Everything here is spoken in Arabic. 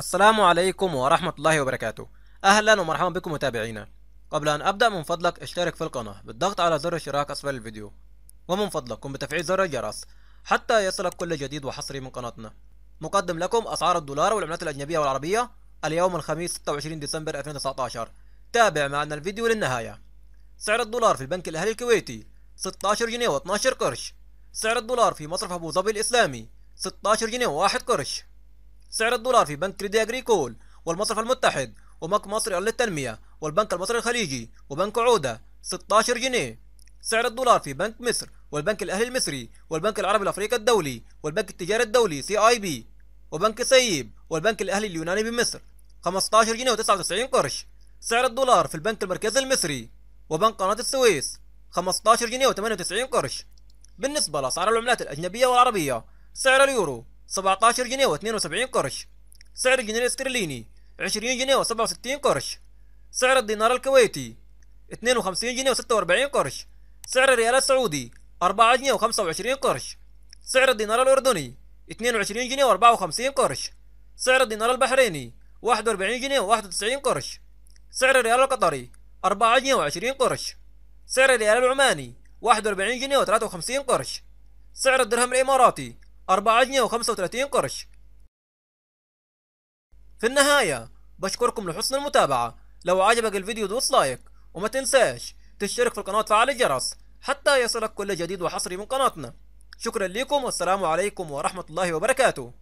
السلام عليكم ورحمة الله وبركاته أهلا ومرحبا بكم متابعينا قبل أن أبدأ من فضلك اشترك في القناة بالضغط على زر الاشتراك أسفل الفيديو ومن فضلك قم بتفعيل زر الجرس حتى يصلك كل جديد وحصري من قناتنا نقدم لكم أسعار الدولار والعملات الأجنبية والعربية اليوم الخميس 26 ديسمبر 2019 تابع معنا الفيديو للنهاية سعر الدولار في البنك الأهلي الكويتي 16 جنيه و12 قرش سعر الدولار في مصرف أبو ظبي الإسلامي 16 جنيه و1 قرش سعر الدولار في بنك كريدي أجريكول والمصرف المتحد وبنك مصر للتنمية والبنك المصري الخليجي وبنك عودة 16 جنيه سعر الدولار في بنك مصر والبنك الأهلي المصري والبنك العربي الأفريقي الدولي والبنك التجاري الدولي سي آي بي وبنك سيب والبنك الأهلي اليوناني بمصر 15 جنيه و99 قرش سعر الدولار في البنك المركزي المصري وبنك قناة السويس 15 جنيه و98 قرش بالنسبة لأسعار العملات الأجنبية والعربية سعر اليورو 17 جنيه و72 قرش سعر الجنيه الاسترليني 20 جنيه و67 قرش سعر الدينار الكويتي 52 جنيه و46 قرش سعر الريال السعودي 4 جنيه و25 قرش سعر الدينار الأردني 22 جنيه و54 قرش سعر الدينار البحريني 41 جنيه و91 قرش سعر الريال القطري 4 جنيه و20 قرش سعر الريال العماني 41 جنيه و53 قرش سعر الدرهم الإماراتي 4 جنيه و35 قرش في النهاية بشكركم لحسن المتابعة لو عجبك الفيديو دوس لايك وما تنساش تشترك في القناة وتفعل الجرس حتى يصلك كل جديد وحصري من قناتنا شكرا لكم والسلام عليكم ورحمة الله وبركاته